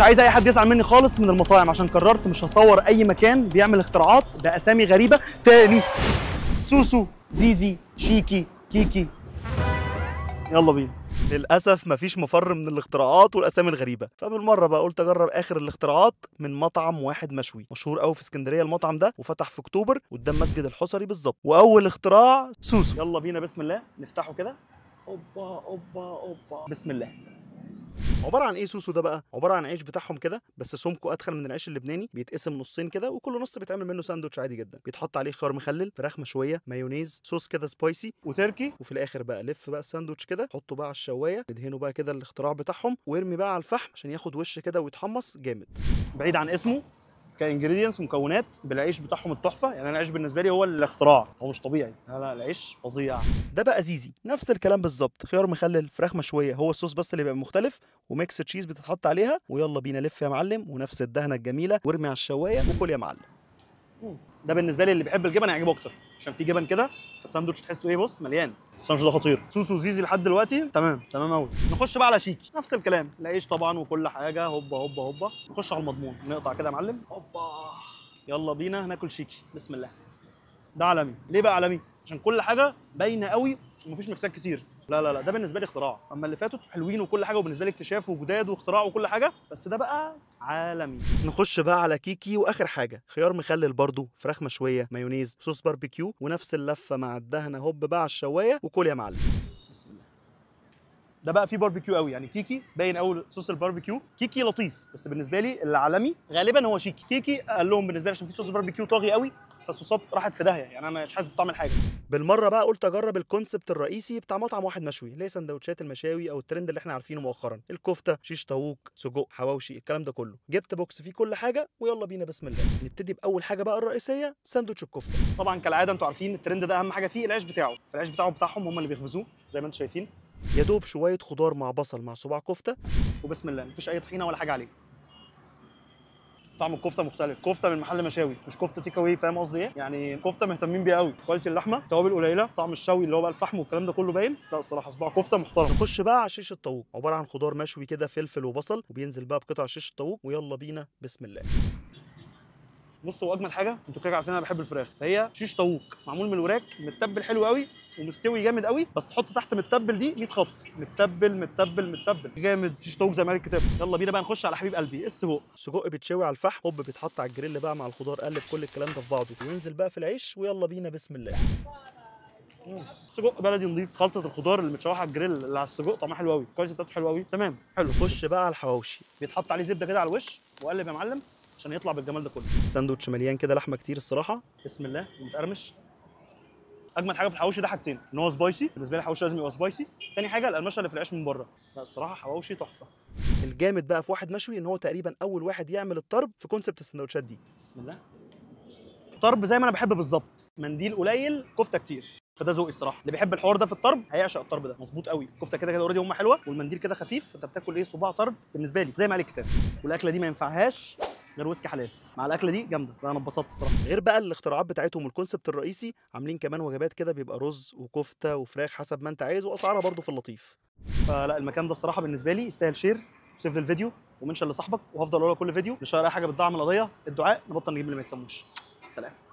مش عايز اي حد يزعل مني خالص من المطاعم عشان قررت مش هصور اي مكان بيعمل اختراعات باسامي غريبه تاني سوسو زيزي شيكي كيكي يلا بينا للاسف مفيش مفر من الاختراعات والاسامي الغريبه فبالمره بقى قلت اجرب اخر الاختراعات من مطعم واحد مشوي مشهور قوي في اسكندريه المطعم ده وفتح في اكتوبر قدام مسجد الحصري بالظبط واول اختراع سوسو يلا بينا بسم الله نفتحه كده اوبا اوبا اوبا بسم الله عباره عن ايه سوسو ده بقى عباره عن عيش بتاعهم كده بس سمكه ادخل من العيش اللبناني بيتقسم نصين كده وكل نص بيتعمل منه ساندوتش عادي جدا بيتحط عليه خيار مخلل فراخ مشويه مايونيز صوص كده سبايسي وتركي وفي الاخر بقى لف بقى الساندوتش كده حطه بقى على الشوايه ندهنه بقى كده الاختراع بتاعهم وارمي بقى على الفحم عشان ياخد وش كده ويتحمص جامد بعيد عن اسمه كانجريدينتس مكونات بالعيش بتاعهم التحفه يعني انا العيش بالنسبه لي هو الاختراع هو مش طبيعي لا لا العيش فظيع ده بقى زيزي نفس الكلام بالظبط خيار مخلل فراخ مشويه هو الصوص بس اللي بيبقى مختلف وميكس تشيز بتتحط عليها ويلا بينا لف يا معلم ونفس الدهنه الجميله وارمي على الشوايه وكل يا معلم ده بالنسبه لي اللي بيحب الجبن هيعجبه اكتر عشان في جبن كده فالساندوتش تحسه ايه بص مليان سانشو ده خطير سوسو زيزي لحد دلوقتي تمام تمام قوي نخش بقى على شيكي نفس الكلام العيش طبعا وكل حاجه هوبا هوبا هوبا نخش على المضمون نقطع كده يا معلم هوبا يلا بينا ناكل شيكي بسم الله ده عالمي ليه بقى عالمي عشان كل حاجه باينه قوي ومفيش مكسات كتير لا لا لا ده بالنسبه لي اختراع اما اللي فاتوا حلوين وكل حاجه وبالنسبه لي اكتشاف وجداد واختراع وكل حاجه بس ده بقى عالمي نخش بقى على كيكي واخر حاجه خيار مخلل برضو فراخ مشويه مايونيز صوص باربيكيو ونفس اللفه مع الدهنه هوب بقى على الشوايه وكل يا معلم بسم الله ده بقى فيه باربيكيو قوي يعني كيكي باين قوي صوص الباربيكيو كيكي لطيف بس بالنسبه لي العالمي غالبا هو شيكي كيكي قال لهم بالنسبه لي عشان في صوص باربيكيو طاغي قوي التخصصات راحت في داهيه يعني انا مش حاسس بطعم الحاجه بالمره بقى قلت اجرب الكونسبت الرئيسي بتاع مطعم واحد مشوي اللي هي سندوتشات المشاوي او الترند اللي احنا عارفينه مؤخرا الكفته شيش طاووق سجق حواوشي الكلام ده كله جبت بوكس فيه كل حاجه ويلا بينا بسم الله نبتدي باول حاجه بقى الرئيسيه ساندوتش الكفته طبعا كالعاده انتوا عارفين الترند ده اهم حاجه فيه العيش بتاعه فالعيش بتاعه بتاعهم هم اللي بيخبزوه زي ما انتم شايفين يا دوب شويه خضار مع بصل مع صباع كفته وبسم الله مفيش اي طحينه ولا حاجه عليه طعم الكفته مختلف كفته من محل مشاوي مش كفته تيك اواي فاهم قصدي ايه يعني كفته مهتمين بيها قوي كواليتي اللحمه توابل قليله طعم الشوي اللي هو بقى الفحم والكلام ده كله باين لا الصراحه صباع كفته محترم نخش بقى على شيش الطاووق عباره عن خضار مشوي كده فلفل وبصل وبينزل بقى بقطع شيش الطاووق ويلا بينا بسم الله بصوا واجمل اجمل حاجه انتوا كده عارفين انا بحب الفراخ فهي شيش طاووق معمول من الوراك متبل حلو قوي ومستوي جامد قوي بس حط تحت متبل دي 100 خط متبل متبل متبل جامد شيش طاووق زي ما قال الكتاب يلا بينا بقى نخش على حبيب قلبي ايه السجق السجق بيتشوي على الفحم هوب بيتحط على الجريل بقى مع الخضار قلب كل الكلام ده في بعضه وينزل بقى في العيش ويلا بينا بسم الله سجق بلدي نضيف خلطه الخضار اللي متشوحه على الجريل اللي على السجق طعمها حلو قوي الكواليتي بتاعته حلو قوي تمام حلو خش بقى على الحواوشي بيتحط عليه زبده كده على الوش وقلب يا معلم عشان يطلع بالجمال ده كله الساندوتش مليان كده لحمه كتير الصراحه بسم الله ومتقرمش اجمل حاجه في الحواوشي ده حاجتين ان هو سبايسي بالنسبه لي الحواوشي لازم يبقى سبايسي تاني حاجه القرمشه اللي في العيش من بره لا الصراحه حواوشي تحفه الجامد بقى في واحد مشوي ان هو تقريبا اول واحد يعمل الطرب في كونسبت السندوتشات دي بسم الله طرب زي ما انا بحب بالظبط منديل قليل كفته كتير فده ذوقي الصراحه اللي بيحب الحوار ده في الطرب هيعشق الطرب ده مظبوط قوي الكفته كده كده اوريدي هم حلوه والمنديل كده خفيف انت بتاكل ايه صباع طرب بالنسبه لي زي ما قال الكتاب والاكله دي ما ينفعهاش غير ويسكي حلال مع الاكله دي جامده انا اتبسطت الصراحه غير بقى الاختراعات بتاعتهم والكونسبت الرئيسي عاملين كمان وجبات كده بيبقى رز وكفته وفراخ حسب ما انت عايز واسعارها برده في اللطيف فلا المكان ده الصراحه بالنسبه لي يستاهل شير وسيف للفيديو ومنشن لصاحبك وهفضل اقول كل فيديو ان شاء الله حاجه بتدعم القضيه الدعاء نبطل نجيب اللي ما يتسموش سلام